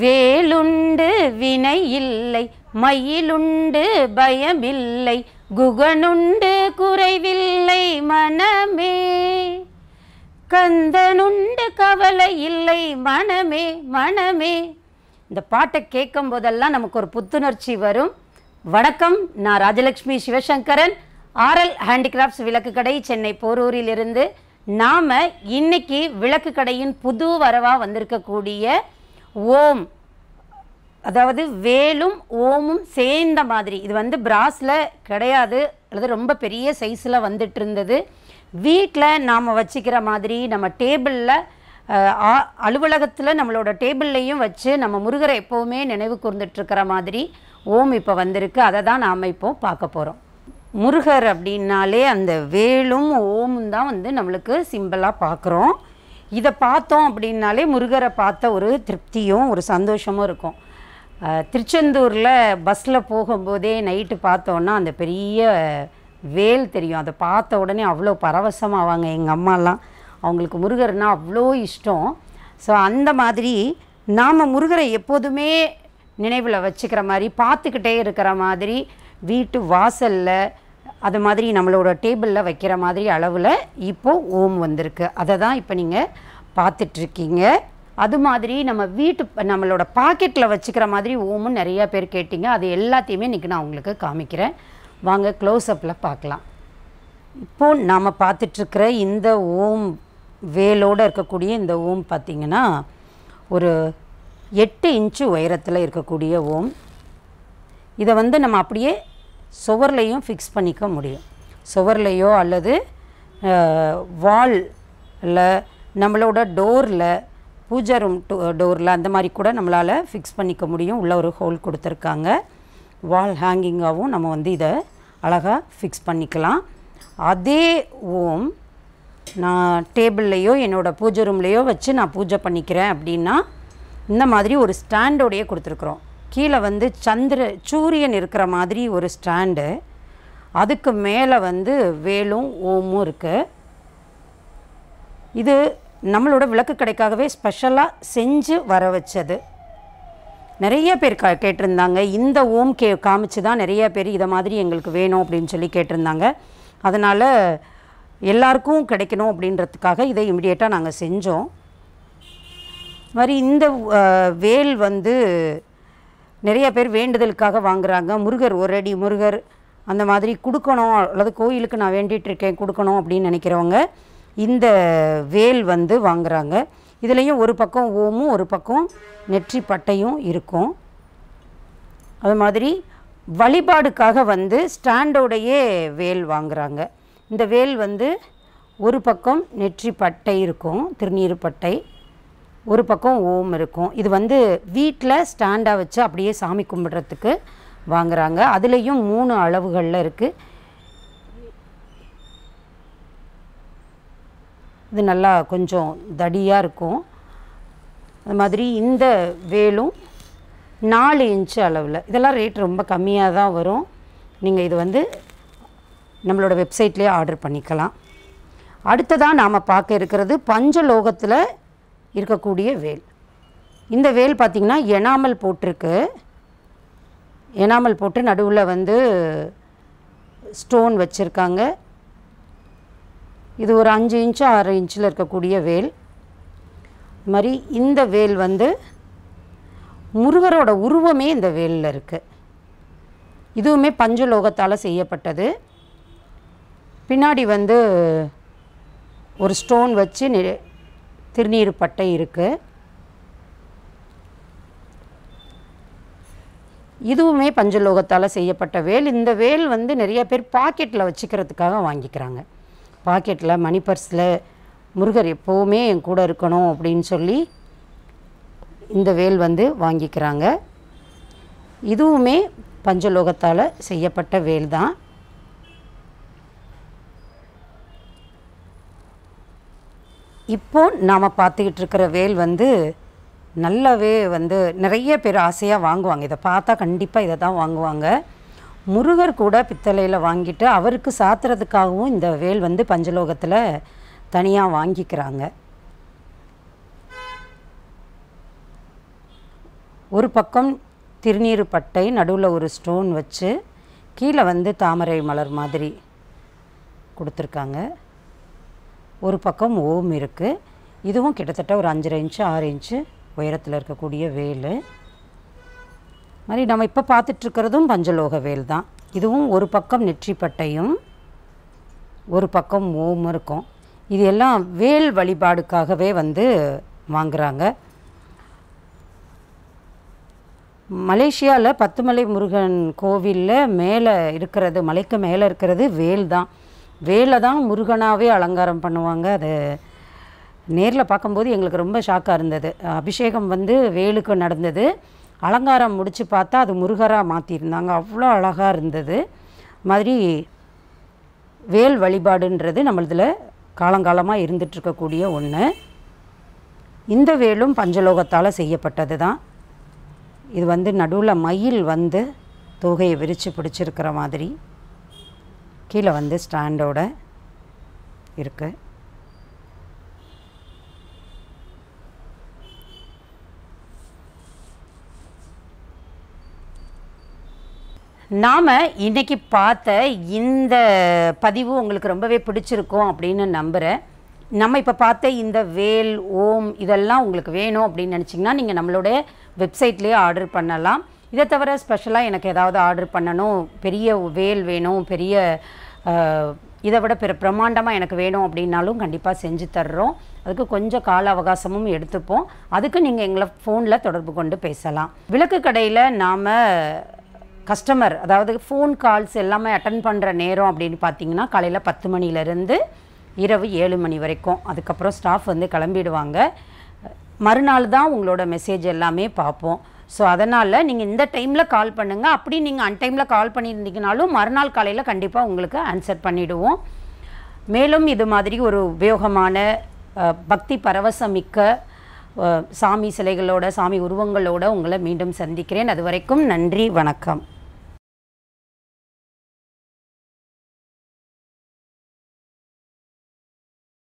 வேலுண்டு வினை இல்லை மயிலுண்டு பயமில்லை குகனுண்டு குறைவில்லை மனமே கந்தனுண்டு கவலை இல்லை மனமே மனமே இந்த பாட்டை கேட்கும் போதெல்லாம் நமக்கு ஒரு புத்துணர்ச்சி வரும் வணக்கம் நான் ராஜலக்ஷ்மி சிவசங்கரன் ஆர்எல் ஹேண்டிகிராஃப்ட்ஸ் விளக்கு கடை சென்னை போரூரிலிருந்து நாம் இன்னைக்கு விளக்கு கடையின் புது வரவாக வந்திருக்கக்கூடிய ஓம் அதாவது வேலும் ஓமும் சேர்ந்த மாதிரி இது வந்து பிராஸில் கிடையாது அல்லது ரொம்ப பெரிய சைஸில் வந்துட்டு இருந்தது வீட்டில் நாம் வச்சுக்கிற மாதிரி நம்ம டேபிளில் அலுவலகத்தில் நம்மளோட டேபிள்லையும் வச்சு நம்ம முருகரை எப்போவுமே நினைவு கூர்ந்துட்டுருக்கிற மாதிரி ஓம் இப்போ வந்திருக்கு அதை தான் நாம் இப்போது பார்க்க போகிறோம் முருகர் அப்படின்னாலே அந்த வேலும் ஓமும் தான் வந்து நம்மளுக்கு சிம்பிளாக பார்க்குறோம் இதை பார்த்தோம் அப்படின்னாலே முருகரை பார்த்த ஒரு திருப்தியும் ஒரு சந்தோஷமும் இருக்கும் திருச்செந்தூரில் பஸ்ஸில் போகும்போதே நைட்டு பார்த்தோன்னா அந்த பெரிய வேல் தெரியும் அதை பார்த்த உடனே அவ்வளோ பரவசமாவாங்க எங்கள் அம்மாலாம் அவங்களுக்கு முருகர்னா அவ்வளோ இஷ்டம் ஸோ அந்த மாதிரி நாம் முருகரை எப்போதுமே நினைவில் வச்சுக்கிற மாதிரி பார்த்துக்கிட்டே இருக்கிற மாதிரி வீட்டு வாசலில் அது மாதிரி நம்மளோட டேபிளில் வைக்கிற மாதிரி அளவில் இப்போது ஓம் வந்திருக்கு அதை தான் இப்போ நீங்கள் பார்த்துட்ருக்கீங்க அது மாதிரி நம்ம வீட்டு நம்மளோட பாக்கெட்டில் வச்சுக்கிற மாதிரி ஓமும் நிறையா பேர் கேட்டிங்க அது எல்லாத்தையுமே இன்றைக்கி நான் உங்களுக்கு காமிக்கிறேன் வாங்க க்ளோஸ்அப்பில் பார்க்கலாம் இப்போது நாம் பார்த்துட்ருக்கிற இந்த ஓம் வேலோடு இருக்கக்கூடிய இந்த ஓம் பார்த்திங்கன்னா ஒரு எட்டு இன்ச்சு உயரத்தில் இருக்கக்கூடிய ஓம் இதை வந்து நம்ம அப்படியே சுவர்லேயும் ஃபிக்ஸ் பண்ணிக்க முடியும் சுவர்லேயோ அல்லது வாலில் நம்மளோட டோரில் பூஜா ரூம் டோரில் அந்த மாதிரி கூட நம்மளால் ஃபிக்ஸ் பண்ணிக்க முடியும் உள்ள ஒரு ஹோல் கொடுத்துருக்காங்க வால் ஹேங்கிங்காகவும் நம்ம வந்து இதை அழகாக ஃபிக்ஸ் பண்ணிக்கலாம் அதே ஓம் நான் டேபிள்லேயோ என்னோடய பூஜை ரூம்லேயோ வச்சு நான் பூஜை பண்ணிக்கிறேன் அப்படின்னா இந்த மாதிரி ஒரு ஸ்டாண்டோடையே கொடுத்துருக்குறோம் கீழே வந்து சந்திர சூரியன் இருக்கிற மாதிரி ஒரு ஸ்டாண்டு அதுக்கு மேலே வந்து வேலும் ஓமும் இருக்குது இது நம்மளோட விளக்கு கடைக்காகவே ஸ்பெஷலாக செஞ்சு வர வச்சது நிறைய பேர் கா கேட்டிருந்தாங்க இந்த ஓம் கே காமிச்சு தான் நிறைய பேர் இதை மாதிரி எங்களுக்கு வேணும் அப்படின்னு சொல்லி கேட்டிருந்தாங்க அதனால் எல்லாருக்கும் கிடைக்கணும் அப்படின்றதுக்காக இதை இமிடியேட்டாக நாங்கள் செஞ்சோம் மாதிரி இந்த வேல் வந்து நிறைய பேர் வேண்டுதலுக்காக வாங்குகிறாங்க முருகர் ஒரு அடி முருகர் அந்த மாதிரி கொடுக்கணும் அல்லது கோயிலுக்கு நான் வேண்டிகிட்ருக்கேன் கொடுக்கணும் அப்படின்னு நினைக்கிறவங்க இந்த வேல் வந்து வாங்குகிறாங்க இதுலேயும் ஒரு பக்கம் ஓமும் ஒரு பக்கம் நெற்றி பட்டையும் இருக்கும் அது மாதிரி வழிபாடுக்காக வந்து ஸ்டாண்டோடையே வேல் வாங்குகிறாங்க இந்த வேல் வந்து ஒரு பக்கம் நெற்றி பட்டை இருக்கும் திருநீர் பட்டை ஒரு பக்கம் ஓம் இருக்கும் இது வந்து வீட்டில் ஸ்டாண்டாக வச்சு அப்படியே சாமி கும்பிட்றதுக்கு வாங்குகிறாங்க அதுலேயும் மூணு அளவுகளில் இருக்குது இது நல்லா கொஞ்சம் தடியாக இருக்கும் அது மாதிரி இந்த வேலும் நாலு இன்ச்சு அளவில் இதெல்லாம் ரேட் ரொம்ப கம்மியாக தான் வரும் நீங்கள் இது வந்து நம்மளோட வெப்சைட்லேயே ஆர்டர் பண்ணிக்கலாம் அடுத்ததாக நாம் பார்க்க இருக்கிறது பஞ்சலோகத்தில் இருக்கக்கூடிய வேல் இந்த வேல் பார்த்திங்கன்னா எனாமல் போட்டிருக்கு எனாமல் போட்டு நடுவில் வந்து ஸ்டோன் வச்சுருக்காங்க இது ஒரு அஞ்சு இன்ச்சு ஆறு இன்ச்சில் இருக்கக்கூடிய வேல் இது மாதிரி இந்த வேல் வந்து முருகரோட உருவமே இந்த வேலில் இருக்குது இதுவுமே பஞ்சலோகத்தால் செய்யப்பட்டது பின்னாடி வந்து ஒரு ஸ்டோன் வச்சு திருநீர் பட்டை இருக்குது இதுவுமே பஞ்சலோகத்தால் செய்யப்பட்ட வேல் இந்த வேல் வந்து நிறைய பேர் பாக்கெட்டில் வச்சுக்கிறதுக்காக வாங்கிக்கிறாங்க பாக்கெட்டில் மணி பர்ஸில் முருகர் எப்போவுமே என் கூட இருக்கணும் அப்படின்னு சொல்லி இந்த வேல் வந்து வாங்கிக்கிறாங்க இதுவுமே பஞ்சலோகத்தால் செய்யப்பட்ட வேல் தான் இப்போ நாம் பார்த்துக்கிட்டு இருக்கிற வேல் வந்து நல்லாவே வந்து நிறைய பேர் ஆசையாக வாங்குவாங்க இதை பார்த்தா கண்டிப்பாக இதை தான் வாங்குவாங்க முருகர் கூட பித்தளையில் வாங்கிட்டு அவருக்கு சாத்துறதுக்காகவும் இந்த வேல் வந்து பஞ்சலோகத்தில் தனியாக வாங்கிக்கிறாங்க ஒரு பக்கம் திருநீர் பட்டை நடுவில் ஒரு ஸ்டோன் வச்சு கீழே வந்து தாமரை மலர் மாதிரி கொடுத்துருக்காங்க ஒரு பக்கம் ஓம் இருக்குது இதுவும் கிட்டத்தட்ட ஒரு அஞ்சரை இன்ச்சு ஆறு இன்ச்சு உயரத்தில் இருக்கக்கூடிய வேல் மாதிரி நம்ம இப்போ பார்த்துட்ருக்கிறதும் பஞ்சலோக வேல் தான் இதுவும் ஒரு பக்கம் நெற்றிப்பட்டையும் ஒரு பக்கம் ஓம் இருக்கும் இது எல்லாம் வேல் வழிபாடுக்காகவே வந்து வாங்குகிறாங்க மலேசியாவில் பத்துமலை முருகன் கோவிலில் மேலே இருக்கிறது மலைக்கு மேலே இருக்கிறது வேல் தான் வேலை தான் முருகனாகவே அலங்காரம் பண்ணுவாங்க அது நேரில் பார்க்கும்போது எங்களுக்கு ரொம்ப ஷாக்காக இருந்தது அபிஷேகம் வந்து வேலுக்கு நடந்தது அலங்காரம் முடித்து பார்த்தா அது முருகராக மாற்றியிருந்தாங்க அவ்வளோ அழகாக இருந்தது மாதிரி வேல் வழிபாடுன்றது நம்மளதில் காலங்காலமாக இருந்துகிட்ருக்கக்கூடிய ஒன்று இந்த வேலும் பஞ்சலோகத்தால் செய்யப்பட்டது தான் இது வந்து நடுவில் மயில் வந்து தொகையை விரித்து பிடிச்சிருக்கிற மாதிரி கீழே வந்து ஸ்டாண்டோட இருக்கு நாம் இன்றைக்கி பார்த்த இந்த பதிவு உங்களுக்கு ரொம்பவே பிடிச்சிருக்கும் அப்படின்னு நம்புகிறேன் நம்ம இப்போ பார்த்த இந்த வேல் ஓம் இதெல்லாம் உங்களுக்கு வேணும் அப்படின்னு நினச்சிங்கன்னா நீங்கள் நம்மளோட வெப்சைட்லேயே ஆர்டர் பண்ணலாம் இதை தவிர ஸ்பெஷலாக எனக்கு ஏதாவது ஆர்டர் பண்ணணும் பெரிய வேல் வேணும் பெரிய இதை விட பிற பிரம்மாண்டமாக எனக்கு வேணும் அப்படின்னாலும் கண்டிப்பாக செஞ்சு தர்றோம் அதுக்கு கொஞ்சம் கால அவகாசமும் எடுத்துப்போம் அதுக்கு நீங்கள் எங்களை ஃபோனில் தொடர்பு கொண்டு பேசலாம் விளக்கு கடையில் நாம் கஸ்டமர் அதாவது ஃபோன் கால்ஸ் எல்லாமே அட்டன் பண்ணுற நேரம் அப்படின்னு பார்த்தீங்கன்னா காலையில் பத்து மணிலேருந்து இரவு ஏழு மணி வரைக்கும் அதுக்கப்புறம் ஸ்டாஃப் வந்து கிளம்பிடுவாங்க மறுநாள் தான் உங்களோட மெசேஜ் எல்லாமே பார்ப்போம் ஸோ அதனால் நீங்கள் இந்த டைமில் கால் பண்ணுங்கள் அப்படி நீங்கள் அன்டைமில் கால் பண்ணியிருந்தீங்கனாலும் மறுநாள் காலையில் கண்டிப்பாக உங்களுக்கு ஆன்சர் பண்ணிவிடுவோம் மேலும் இது மாதிரி ஒரு உபயோகமான பக்தி பரவசமிக்க சாமி சிலைகளோட சாமி உருவங்களோட உங்களை மீண்டும் சந்திக்கிறேன் அது வரைக்கும் நன்றி வணக்கம்